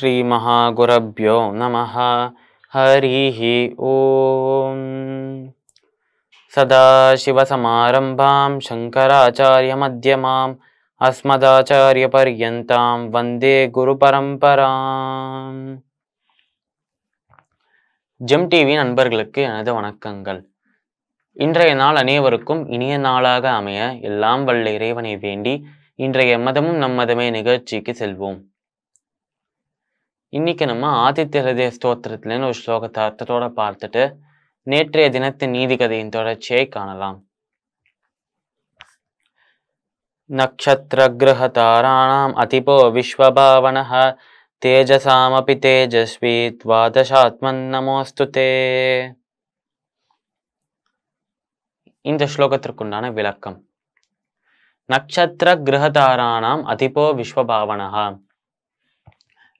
ஸ்ரீமஹாகுரப்யோ நம ஹரிஹி ஓம் சதாசிவசமாரம்பாம் சங்கராச்சாரியமத்தியமாம் அஸ்மதாச்சாரியபர்யந்தாம் வந்தே குரு பரம்பராம் GeM TV நண்பர்களுக்கு எனது வணக்கங்கள் இன்றைய நாள் அனைவருக்கும் இனிய நாளாக அமைய எல்லாம் வல்ல இறைவனை வேண்டி இன்றைய மதமும் நம்மதமே நிகழ்ச்சிக்கு செல்வோம் இன்னைக்கு நம்ம ஆதித்ய ஹிருதய ஸ்தோத்திரத்திலேருந்து ஒரு ஸ்லோகத்தை அர்த்தத்தோட பார்த்துட்டு நேற்றைய தினத்தின் நீதி கதையின் தொடர்ச்சியை காணலாம் நக்ஷத்திரகிரகதாராணாம் அதிபோ விஸ்வபாவன தேஜசாமபி தேஜஸ்வி துவாதசாத்மன் நமோஸ்துதே இந்த ஸ்லோகத்திற்குண்டான விளக்கம் நக்ஷத்திர கிரகதாராணாம் அதிபோ விஸ்வபாவனகா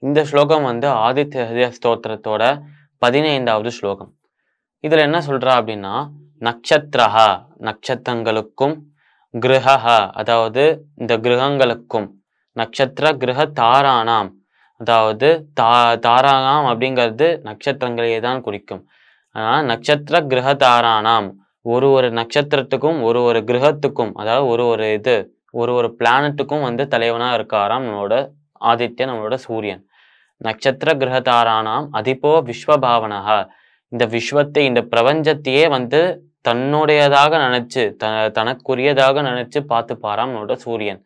இந்த ஸ்லோகம் வந்து ஆதித்ய ஹதய ஸ்தோத்திரத்தோட பதினைந்தாவது ஸ்லோகம் இதில் என்ன சொல்கிறா அப்படின்னா நக்ஷத்ரஹா நட்சத்திரங்களுக்கும் கிரகஹா அதாவது இந்த கிரகங்களுக்கும் நட்சத்திர கிரக தாரானாம் அதாவது தா தாராணாம் அப்படிங்கிறது நட்சத்திரங்களையே தான் குறிக்கும் ஆனால் நட்சத்திர கிரக தாரானாம் ஒரு ஒரு நட்சத்திரத்துக்கும் ஒரு ஒரு கிரகத்துக்கும் அதாவது ஒரு ஒரு இது ஒரு ஒரு பிளானட்டுக்கும் வந்து தலைவனாக இருக்காராம் நம்மளோட ஆதித்யன் நம்மளோட சூரியன் நட்சத்திர கிரகதாரானாம் அதிபோ விஸ்வபாவனகா இந்த விஸ்வத்தை இந்த பிரபஞ்சத்தையே வந்து தன்னுடையதாக நினைச்சு த தனக்குரியதாக நினைச்சு பார்த்து நம்மளோட சூரியன்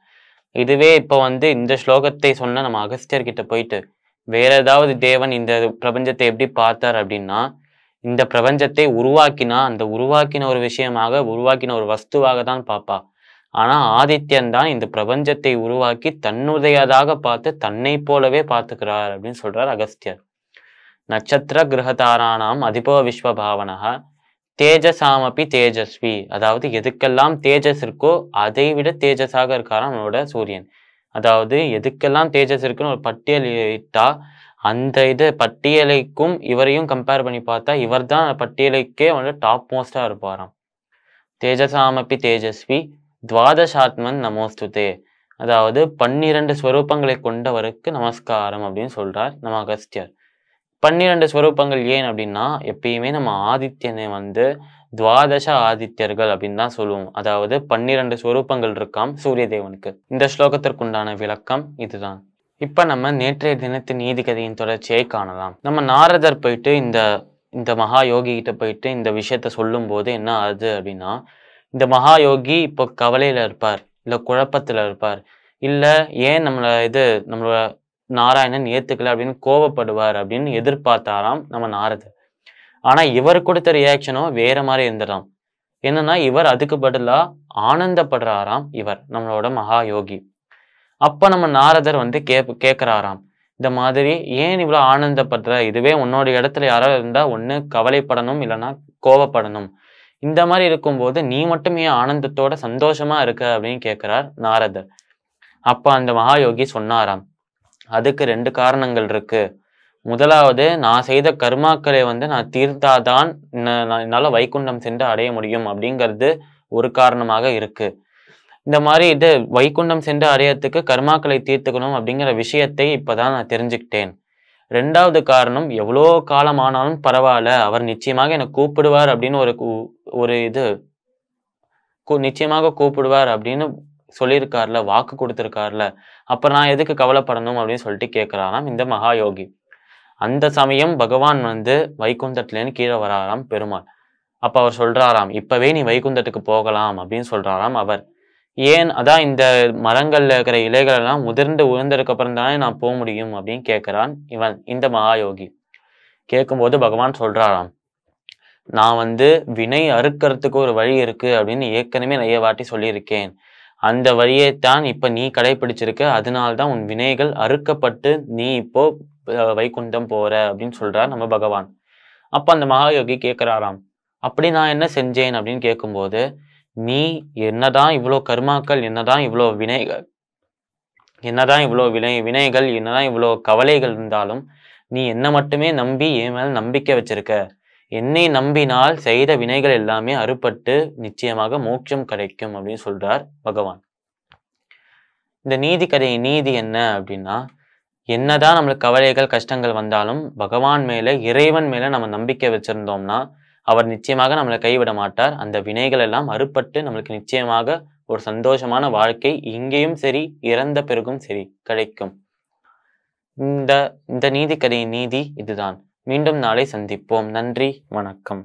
இதுவே இப்போ வந்து இந்த ஸ்லோகத்தை சொன்ன நம்ம அகஸ்தியர்கிட்ட போயிட்டு வேற ஏதாவது தேவன் இந்த பிரபஞ்சத்தை எப்படி பார்த்தார் அப்படின்னா இந்த பிரபஞ்சத்தை உருவாக்கினா அந்த உருவாக்கின ஒரு விஷயமாக உருவாக்கின ஒரு வஸ்துவாக தான் பார்ப்பா ஆனால் ஆதித்யன் தான் இந்த பிரபஞ்சத்தை உருவாக்கி தன்னுடையதாக பார்த்து தன்னை போலவே பார்த்துக்கிறார் அப்படின்னு சொல்றார் அகஸ்தியர் நட்சத்திர கிரகதாரானாம் அதிபோ விஸ்வ பாவனகா தேஜசாமப்பி தேஜஸ்வி அதாவது எதுக்கெல்லாம் தேஜஸ் இருக்கோ அதை விட தேஜஸாக இருக்காராம் நம்மளோட சூரியன் அதாவது எதுக்கெல்லாம் தேஜஸ் இருக்குன்னு ஒரு பட்டியல் இட்டா அந்த இது பட்டியலைக்கும் இவரையும் கம்பேர் பண்ணி பார்த்தா இவர் தான் பட்டியலைக்கே வந்து டாப் மோஸ்டா இருப்பாராம் தேஜசாமப்பி தேஜஸ்வி துவாதசாத்மன் நமோஸ்துதே அதாவது பன்னிரண்டு ஸ்வரூபங்களை கொண்டவருக்கு நமஸ்காரம் அப்படின்னு சொல்றார் நம்ம அகஸ்தியர் பன்னிரண்டு ஸ்வரூபங்கள் ஏன் அப்படின்னா எப்பயுமே நம்ம ஆதித்யனை வந்து துவாதச ஆதித்யர்கள் அப்படின்னு தான் சொல்லுவோம் அதாவது பன்னிரண்டு ஸ்வரூபங்கள் இருக்காம் சூரிய தேவனுக்கு இந்த ஸ்லோகத்திற்குண்டான விளக்கம் இதுதான் இப்ப நம்ம நேற்றைய தினத்து கதையின் தொடர்ச்சியை காணலாம் நம்ம நாரதர் போயிட்டு இந்த இந்த மகா யோகி கிட்ட போயிட்டு இந்த விஷயத்த சொல்லும்போது என்ன ஆகுது அப்படின்னா இந்த மகா யோகி இப்போ கவலையில் இருப்பார் இல்லை குழப்பத்தில் இருப்பார் இல்லை ஏன் நம்மளை இது நம்மளோட நாராயணன் ஏற்றுக்கலை அப்படின்னு கோவப்படுவார் அப்படின்னு எதிர்பார்த்தாராம் நம்ம நாரதர் ஆனால் இவர் கொடுத்த ரியாக்ஷனும் வேற மாதிரி இருந்துடும் என்னன்னா இவர் அதுக்கு பதிலாக ஆனந்தப்படுறாராம் இவர் நம்மளோட மகா யோகி அப்போ நம்ம நாரதர் வந்து கே கேட்குறாராம் இந்த மாதிரி ஏன் இவ்வளோ ஆனந்தப்படுற இதுவே உன்னோட இடத்துல யாராவது இருந்தால் ஒன்று கவலைப்படணும் இல்லைன்னா கோவப்படணும் இந்த மாதிரி இருக்கும்போது நீ மட்டுமே ஆனந்தத்தோட சந்தோஷமா இருக்க அப்படின்னு கேட்கிறார் நாரதர் அப்ப அந்த மகாயோகி சொன்னாராம் அதுக்கு ரெண்டு காரணங்கள் இருக்கு முதலாவது நான் செய்த கர்மாக்களை வந்து நான் தீர்த்தாதான் என்னால் வைகுண்டம் சென்று அடைய முடியும் அப்படிங்கிறது ஒரு காரணமாக இருக்கு இந்த மாதிரி இது வைகுண்டம் சென்று அடையறதுக்கு கர்மாக்களை தீர்த்துக்கணும் அப்படிங்கிற விஷயத்தை இப்பதான் நான் தெரிஞ்சுக்கிட்டேன் ரெண்டாவது காரணம் எவ்வளோ காலமானாலும் பரவாயில்ல அவர் நிச்சயமாக என்னை கூப்பிடுவார் அப்படின்னு ஒரு ஒரு இது நிச்சயமாக கூப்பிடுவார் அப்படின்னு சொல்லியிருக்கார்ல வாக்கு கொடுத்துருக்கார்ல அப்புறம் நான் எதுக்கு கவலைப்படணும் அப்படின்னு சொல்லிட்டு கேட்குறாராம் இந்த மகா யோகி அந்த சமயம் பகவான் வந்து வைகுந்தத்துலேருந்து கீழே வராராம் பெருமாள் அப்போ அவர் சொல்கிறாராம் இப்போவே நீ வைகுந்தத்துக்கு போகலாம் அப்படின்னு சொல்கிறாராம் அவர் ஏன் அதான் இந்த மரங்களில் இருக்கிற இலைகள் எல்லாம் உதிர்ந்து உயர்ந்ததுக்கப்புறம் தானே நான் போக முடியும் அப்படின்னு கேட்குறான் இவன் இந்த மகாயோகி கேட்கும்போது பகவான் சொல்கிறாராம் நான் வந்து வினை அறுக்கிறதுக்கு ஒரு வழி இருக்கு அப்படின்னு ஏற்கனவே நிறைய வாட்டி சொல்லியிருக்கேன் அந்த வழியைத்தான் இப்போ நீ கடைபிடிச்சிருக்க அதனால்தான் உன் வினைகள் அறுக்கப்பட்டு நீ இப்போ வைகுண்டம் போற அப்படின்னு சொல்றார் நம்ம பகவான் அப்ப அந்த மகாயோகி கேட்கிறாராம் அப்படி நான் என்ன செஞ்சேன் அப்படின்னு கேட்கும்போது நீ என்னதான் இவ்வளோ கர்மாக்கள் என்னதான் இவ்வளோ வினைகள் என்னதான் இவ்வளோ வினை வினைகள் என்னதான் இவ்வளோ கவலைகள் இருந்தாலும் நீ என்ன மட்டுமே நம்பி என் மேல நம்பிக்கை வச்சிருக்க என்னை நம்பினால் செய்த வினைகள் எல்லாமே அறுபட்டு நிச்சயமாக மோட்சம் கிடைக்கும் அப்படின்னு சொல்றார் பகவான் இந்த நீதி கதையின் நீதி என்ன அப்படின்னா என்னதான் நம்மளுக்கு கவலைகள் கஷ்டங்கள் வந்தாலும் பகவான் மேல இறைவன் மேல நம்ம நம்பிக்கை வச்சிருந்தோம்னா அவர் நிச்சயமாக நம்மளை கைவிட மாட்டார் அந்த வினைகள் எல்லாம் அறுபட்டு நம்மளுக்கு நிச்சயமாக ஒரு சந்தோஷமான வாழ்க்கை இங்கேயும் சரி இறந்த பிறகும் சரி கிடைக்கும் இந்த இந்த கதையின் நீதி இதுதான் மீண்டும் நாளை சந்திப்போம் நன்றி வணக்கம்